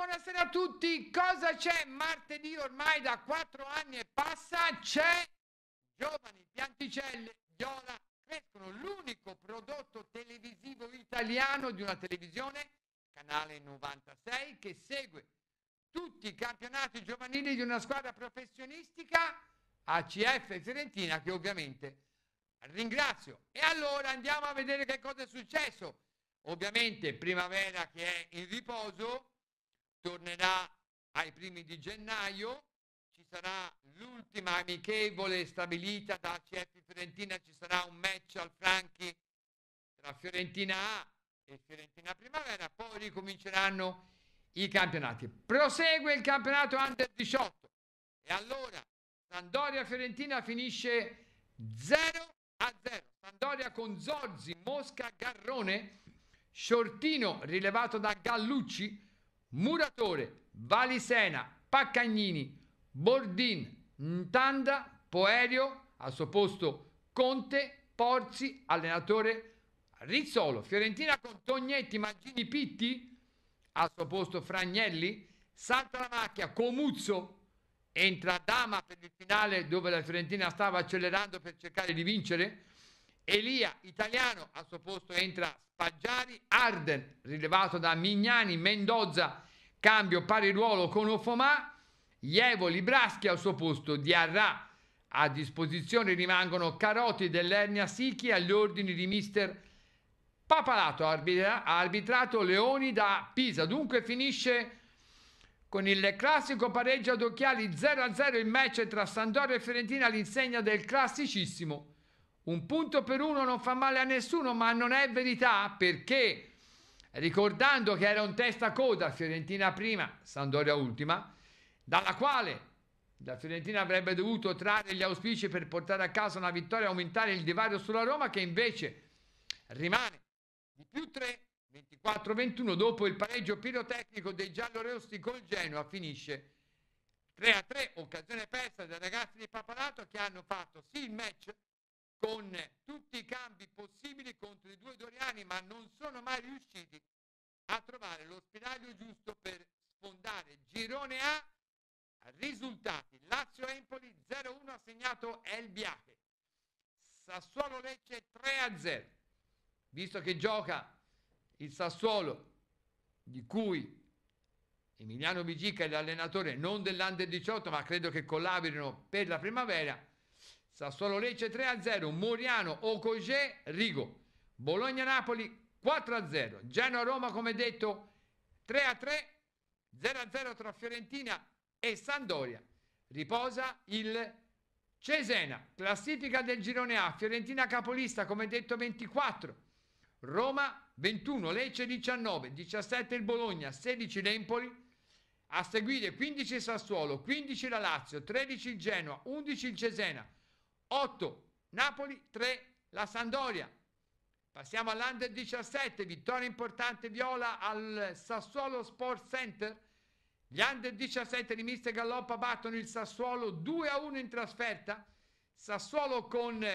buonasera a tutti. Cosa c'è martedì ormai da quattro anni e passa? C'è Giovani Pianticelle Viola Crescono, l'unico prodotto televisivo italiano di una televisione, canale 96, che segue tutti i campionati giovanili di una squadra professionistica ACF Fiorentina che ovviamente ringrazio. E allora andiamo a vedere che cosa è successo. Ovviamente primavera che è in riposo, tornerà ai primi di gennaio, ci sarà l'ultima amichevole stabilita da ACF Fiorentina, ci sarà un match al Franchi tra Fiorentina A e Fiorentina Primavera, poi ricominceranno i campionati. Prosegue il campionato Under 18 e allora Sandoria Fiorentina finisce 0 a 0. Sandoria con Zorzi, Mosca, Garrone, Shortino rilevato da Gallucci, Muratore, Valisena, Paccagnini, Bordin, Ntanda, Poerio, al suo posto Conte, Porzi, allenatore Rizzolo, Fiorentina con Tognetti, Mancini, Pitti, al suo posto Fragnelli, salta la macchia, Comuzzo, entra Dama per il finale dove la Fiorentina stava accelerando per cercare di vincere, Elia, italiano, al suo posto entra Spaggiari, Arden, rilevato da Mignani, Mendoza, cambio pari ruolo con Ofomà, Ievoli, Braschi al suo posto, Diarra. A disposizione rimangono Caroti dell'Ernia Sichi agli ordini di mister Papalato, arbitra- ha arbitrato Leoni da Pisa. Dunque finisce con il classico pareggio ad occhiali 0-0 il match tra Sandoro e Fiorentina all'insegna del classicissimo un punto per uno non fa male a nessuno, ma non è verità perché ricordando che era un testa coda Fiorentina prima, Sandoria ultima, dalla quale la Fiorentina avrebbe dovuto trarre gli auspici per portare a casa una vittoria e aumentare il divario sulla Roma che invece rimane di più 3 24-21 dopo il pareggio pirotecnico dei giallorossi col Genoa finisce 3-3 occasione persa dai ragazzi di Papanato che hanno fatto sì il match con tutti i cambi possibili contro i due doriani, ma non sono mai riusciti a trovare lo spiraglio giusto per sfondare girone A. Risultati: Lazio Empoli 0-1 ha segnato El Biache. Sassuolo Lecce 3-0. Visto che gioca il Sassuolo di cui Emiliano Vigica è l'allenatore non dell'Under 18, ma credo che collaborino per la primavera Sassuolo Lecce 3-0, a Moriano, Ocogè, Rigo. Bologna-Napoli 4-0, a Genoa-Roma come detto 3-3, a 0-0 a tra Fiorentina e Sandoria. Riposa il Cesena, classifica del girone A, Fiorentina capolista come detto 24, Roma 21, Lecce 19, 17 il Bologna, 16 l'Empoli, a seguire 15 il Sassuolo, 15 la Lazio, 13 il Genoa, 11 il Cesena, 8 Napoli, 3 la Sandoria. Passiamo all'Under 17, vittoria importante viola al Sassuolo Sport Center. Gli Under 17 di Mister Galloppa battono il Sassuolo 2 a 1 in trasferta. Sassuolo con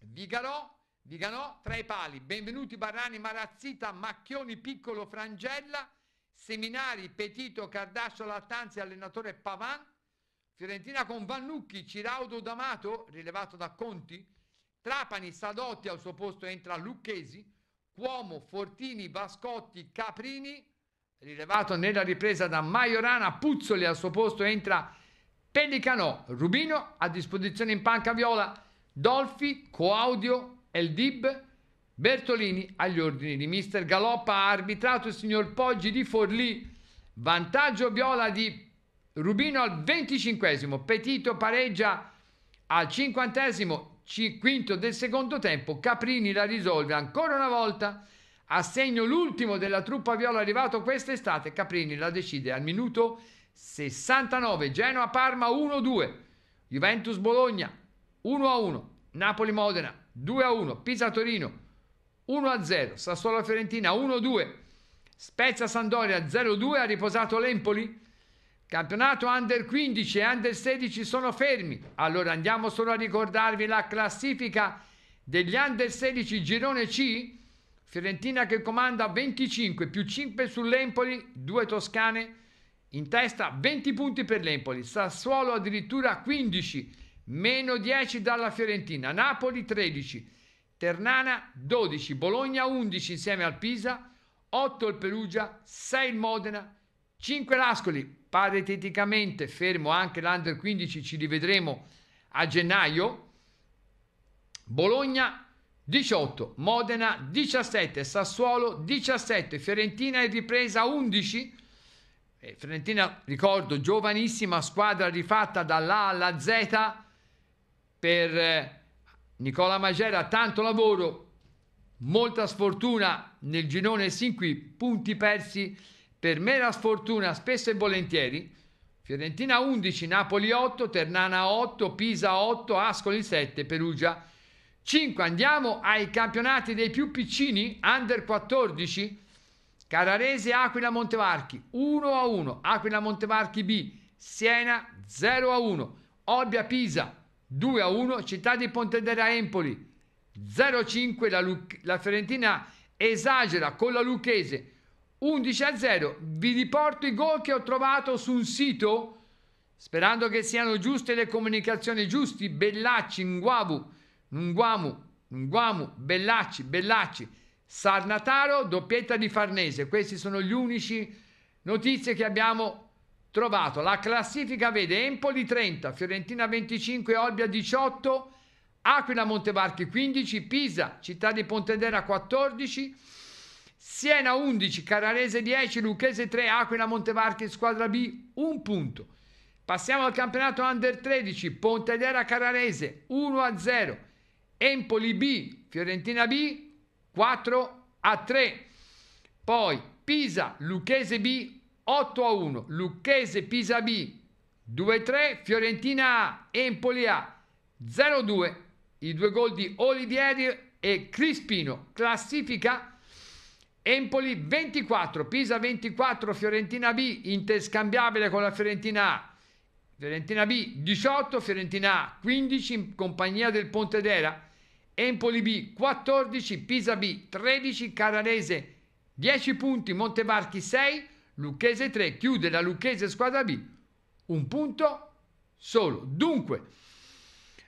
Vigarò, Viganò tra i pali. Benvenuti Barrani, Marazzita, Macchioni, Piccolo, Frangella, Seminari, Petito, Cardascio, Lattanzi, allenatore Pavan. Fiorentina con Vannucchi, Ciraudo D'Amato, rilevato da Conti, Trapani, Sadotti al suo posto entra Lucchesi, Cuomo, Fortini, Bascotti, Caprini, rilevato nella ripresa da Maiorana, Puzzoli al suo posto entra Pellicanò, Rubino a disposizione in panca viola, Dolfi, Coaudio, Eldib, Bertolini agli ordini di mister Galoppa, ha arbitrato il signor Poggi di Forlì, vantaggio viola di Rubino al venticinquesimo, Petito pareggia al cinquantesimo, quinto del secondo tempo, Caprini la risolve ancora una volta, a segno l'ultimo della truppa viola arrivato quest'estate, Caprini la decide al minuto 69, Genoa-Parma 1-2, Juventus-Bologna 1-1, Napoli-Modena 2-1, Pisa-Torino 1-0, Sassuolo-Fiorentina 1-2, Spezia-Sandoria 0-2, ha riposato l'Empoli Campionato Under 15 e Under 16 sono fermi. Allora andiamo solo a ricordarvi la classifica degli Under 16 girone C. Fiorentina che comanda 25 più 5 sull'Empoli, 2 Toscane in testa, 20 punti per l'Empoli. Sassuolo addirittura 15, meno 10 dalla Fiorentina. Napoli 13, Ternana 12, Bologna 11 insieme al Pisa, 8 il Perugia, 6 il Modena, 5 Lascoli, pareteticamente fermo anche l'Under 15, ci rivedremo a gennaio. Bologna 18, Modena 17, Sassuolo 17, Fiorentina in ripresa 11. Eh, Fiorentina, ricordo, giovanissima squadra rifatta dall'A alla Z per eh, Nicola Magera, tanto lavoro, molta sfortuna nel girone sin qui, punti persi per me la sfortuna, spesso e volentieri, Fiorentina 11, Napoli 8, Ternana 8, Pisa 8, Ascoli 7, Perugia 5. Andiamo ai campionati dei più piccini, Under 14, Cararese Aquila Montevarchi 1 a 1, Aquila Montevarchi B, Siena 0 a 1, Olbia Pisa 2 a 1, Città di Pontedera Empoli 0 a 5, la, Lu- la Fiorentina esagera con la Lucchese 11 a 0. Vi riporto i gol che ho trovato sul sito, sperando che siano giuste le comunicazioni giusti. Bellacci, Nguavu, Nguamu, Nguamu, Bellacci, Bellacci, Sarnataro, doppietta di Farnese. Queste sono le unici notizie che abbiamo trovato. La classifica vede Empoli 30, Fiorentina 25, Olbia 18, Aquila Montevarchi 15, Pisa, Città di Pontedera 14, Siena 11, Carrarese 10, Lucchese 3, Aquila Montevarchi squadra B 1 punto. Passiamo al campionato Under 13, Pontedera Carrarese 1 a 0, Empoli B, Fiorentina B 4 a 3. Poi Pisa, Lucchese B 8 a 1, Lucchese Pisa B 2 a 3, Fiorentina A, Empoli A 0 a 2. I due gol di Olivieri e Crispino. Classifica Empoli 24, Pisa 24, Fiorentina B, interscambiabile con la Fiorentina A. Fiorentina B 18, Fiorentina A 15 in compagnia del Ponte d'Era. Empoli B 14, Pisa B 13, Caranese 10 punti, Montevarchi 6, Lucchese 3, chiude la Lucchese squadra B un punto solo. Dunque,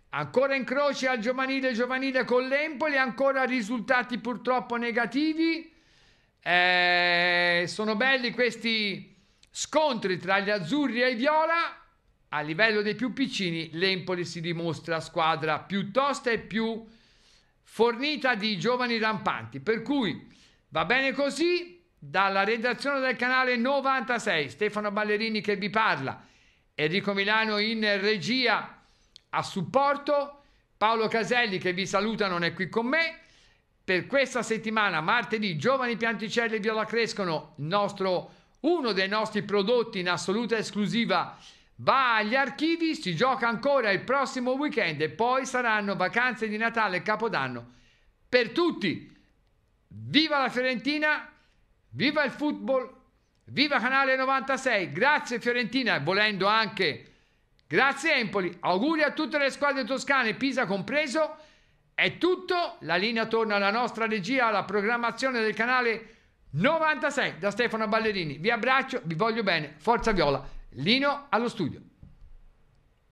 ancora in croce al giovanile giovanile con l'Empoli, ancora risultati purtroppo negativi eh, sono belli questi scontri tra gli azzurri e i viola. A livello dei più piccini, l'Empoli si dimostra squadra più tosta e più fornita di giovani rampanti. Per cui va bene così. Dalla redazione del canale 96, Stefano Ballerini che vi parla, Enrico Milano in regia a supporto, Paolo Caselli che vi saluta non è qui con me per questa settimana, martedì, Giovani Pianticelli Viola Crescono, nostro, uno dei nostri prodotti in assoluta esclusiva, va agli archivi, si gioca ancora il prossimo weekend e poi saranno vacanze di Natale e Capodanno per tutti. Viva la Fiorentina, viva il football, viva Canale 96, grazie Fiorentina, volendo anche... Grazie Empoli, auguri a tutte le squadre toscane, Pisa compreso è tutto, la linea torna alla nostra regia, alla programmazione del canale 96 da Stefano Ballerini. Vi abbraccio, vi voglio bene, forza viola, Lino allo studio.